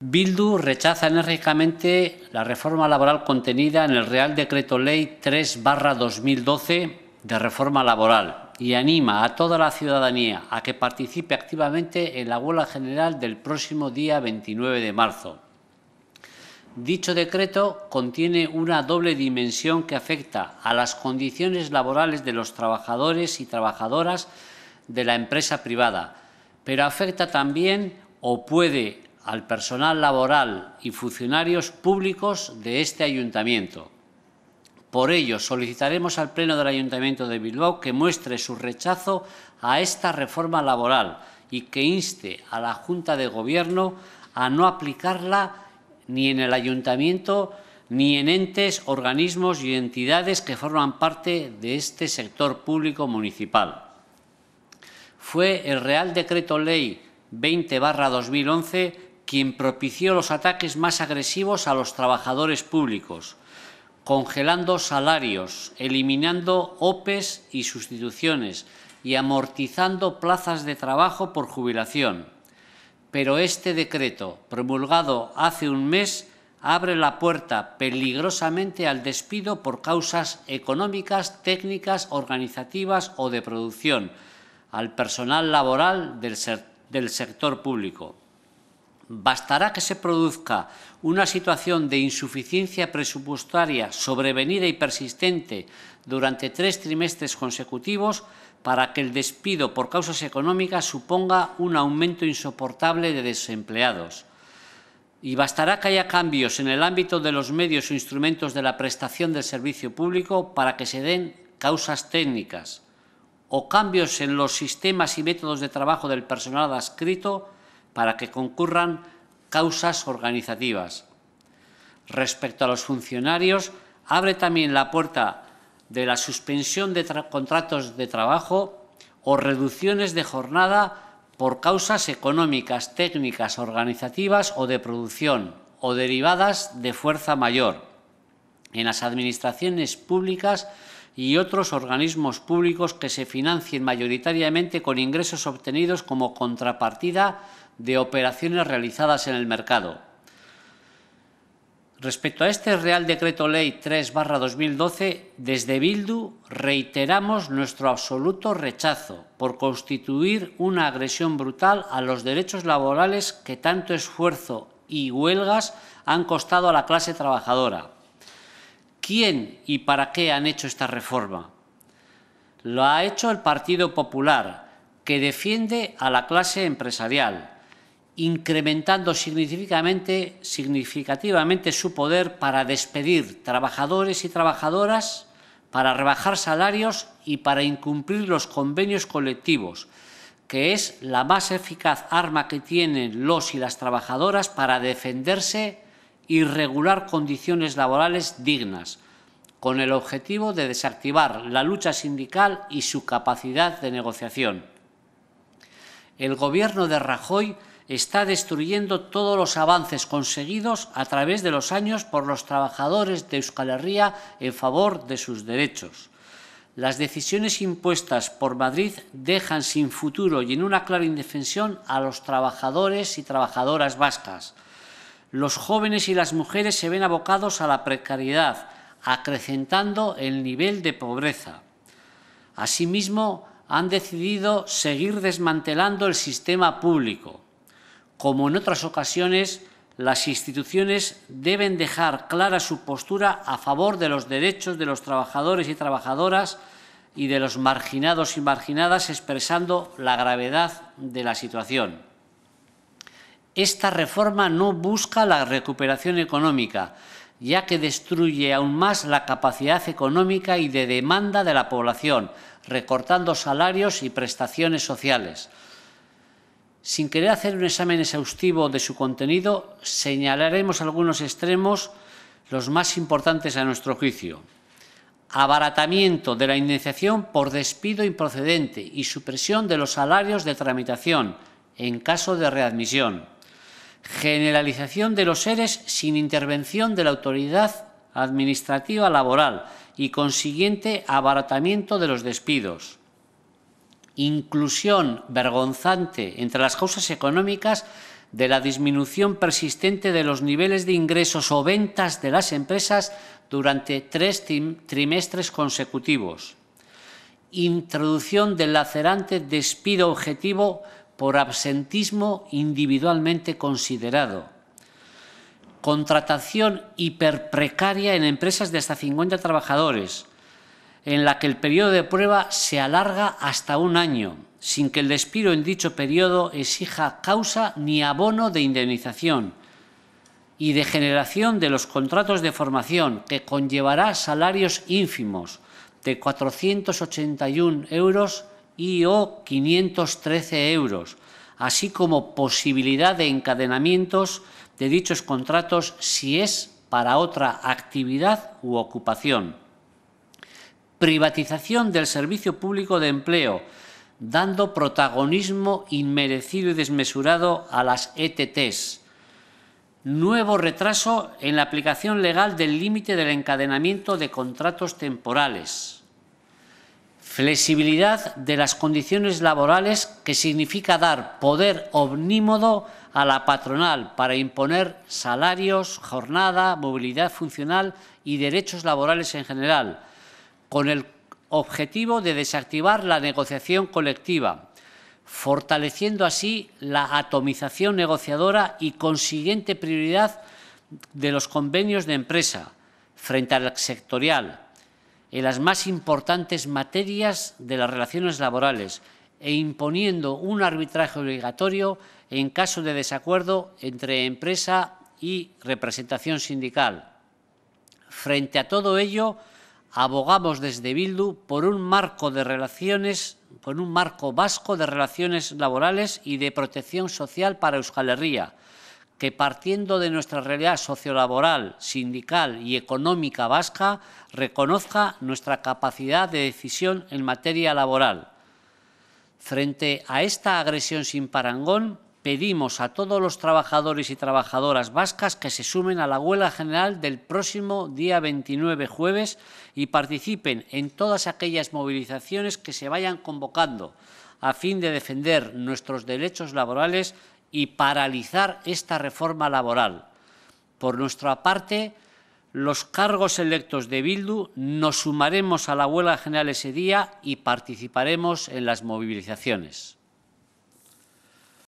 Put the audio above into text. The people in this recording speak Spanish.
Bildu rechaza enérgicamente la reforma laboral contenida en el Real Decreto Ley 3-2012 de reforma laboral y anima a toda la ciudadanía a que participe activamente en la huelga general del próximo día 29 de marzo. Dicho decreto contiene una doble dimensión que afecta a las condiciones laborales de los trabajadores y trabajadoras de la empresa privada, pero afecta también o puede al personal laboral y funcionarios públicos de este ayuntamiento. Por ello, solicitaremos al Pleno del Ayuntamiento de Bilbao que muestre su rechazo a esta reforma laboral y que inste a la Junta de Gobierno a no aplicarla ni en el Ayuntamiento ni en entes, organismos y entidades que forman parte de este sector público municipal. Fue el Real Decreto Ley 20-2011 quien propició los ataques más agresivos a los trabajadores públicos, congelando salarios, eliminando OPEs y sustituciones y amortizando plazas de trabajo por jubilación. Pero este decreto, promulgado hace un mes, abre la puerta peligrosamente al despido por causas económicas, técnicas, organizativas o de producción, al personal laboral del, del sector público bastará que se produzca una situación de insuficiencia presupuestaria sobrevenida y persistente durante tres trimestres consecutivos para que el despido por causas económicas suponga un aumento insoportable de desempleados. Y bastará que haya cambios en el ámbito de los medios o instrumentos de la prestación del servicio público para que se den causas técnicas o cambios en los sistemas y métodos de trabajo del personal adscrito para que concurran causas organizativas. Respecto a los funcionarios, abre también la puerta de la suspensión de contratos de trabajo o reducciones de jornada por causas económicas, técnicas, organizativas o de producción o derivadas de fuerza mayor en las administraciones públicas y otros organismos públicos que se financien mayoritariamente con ingresos obtenidos como contrapartida de operaciones realizadas en el mercado. Respecto a este Real Decreto Ley 3-2012, desde Bildu reiteramos nuestro absoluto rechazo por constituir una agresión brutal a los derechos laborales que tanto esfuerzo y huelgas han costado a la clase trabajadora. ¿Quién y para qué han hecho esta reforma? Lo ha hecho el Partido Popular, que defiende a la clase empresarial incrementando significativamente, significativamente su poder para despedir trabajadores y trabajadoras, para rebajar salarios y para incumplir los convenios colectivos, que es la más eficaz arma que tienen los y las trabajadoras para defenderse y regular condiciones laborales dignas, con el objetivo de desactivar la lucha sindical y su capacidad de negociación. El Gobierno de Rajoy está destruyendo todos los avances conseguidos a través de los años por los trabajadores de Euskal Herria en favor de sus derechos. Las decisiones impuestas por Madrid dejan sin futuro y en una clara indefensión a los trabajadores y trabajadoras vascas. Los jóvenes y las mujeres se ven abocados a la precariedad, acrecentando el nivel de pobreza. Asimismo, han decidido seguir desmantelando el sistema público. Como en otras ocasiones, las instituciones deben dejar clara su postura a favor de los derechos de los trabajadores y trabajadoras y de los marginados y marginadas, expresando la gravedad de la situación. Esta reforma no busca la recuperación económica, ya que destruye aún más la capacidad económica y de demanda de la población, recortando salarios y prestaciones sociales. Sin querer hacer un examen exhaustivo de su contenido, señalaremos algunos extremos, los más importantes a nuestro juicio. Abaratamiento de la indemnización por despido improcedente y supresión de los salarios de tramitación en caso de readmisión. Generalización de los seres sin intervención de la autoridad administrativa laboral y consiguiente abaratamiento de los despidos inclusión vergonzante entre las causas económicas de la disminución persistente de los niveles de ingresos o ventas de las empresas durante tres trimestres consecutivos. Introducción del lacerante despido objetivo por absentismo individualmente considerado. Contratación hiperprecaria en empresas de hasta 50 trabajadores en la que el periodo de prueba se alarga hasta un año, sin que el despido en dicho periodo exija causa ni abono de indemnización y de generación de los contratos de formación, que conllevará salarios ínfimos de 481 euros y o 513 euros, así como posibilidad de encadenamientos de dichos contratos si es para otra actividad u ocupación privatización del servicio público de empleo, dando protagonismo inmerecido y desmesurado a las ETTs. Nuevo retraso en la aplicación legal del límite del encadenamiento de contratos temporales. Flexibilidad de las condiciones laborales que significa dar poder omnímodo a la patronal para imponer salarios, jornada, movilidad funcional y derechos laborales en general con el objetivo de desactivar la negociación colectiva, fortaleciendo así la atomización negociadora y consiguiente prioridad de los convenios de empresa frente al sectorial en las más importantes materias de las relaciones laborales e imponiendo un arbitraje obligatorio en caso de desacuerdo entre empresa y representación sindical. Frente a todo ello, abogamos desde Bildu por un marco de relaciones, por un marco vasco de relaciones laborales y de protección social para Euskal Herria, que partiendo de nuestra realidad sociolaboral, sindical y económica vasca, reconozca nuestra capacidad de decisión en materia laboral. Frente a esta agresión sin parangón, pedimos a todos los trabajadores y trabajadoras vascas que se sumen a la huelga general del próximo día 29 jueves y participen en todas aquellas movilizaciones que se vayan convocando a fin de defender nuestros derechos laborales y paralizar esta reforma laboral. Por nuestra parte, los cargos electos de Bildu nos sumaremos a la huelga general ese día y participaremos en las movilizaciones.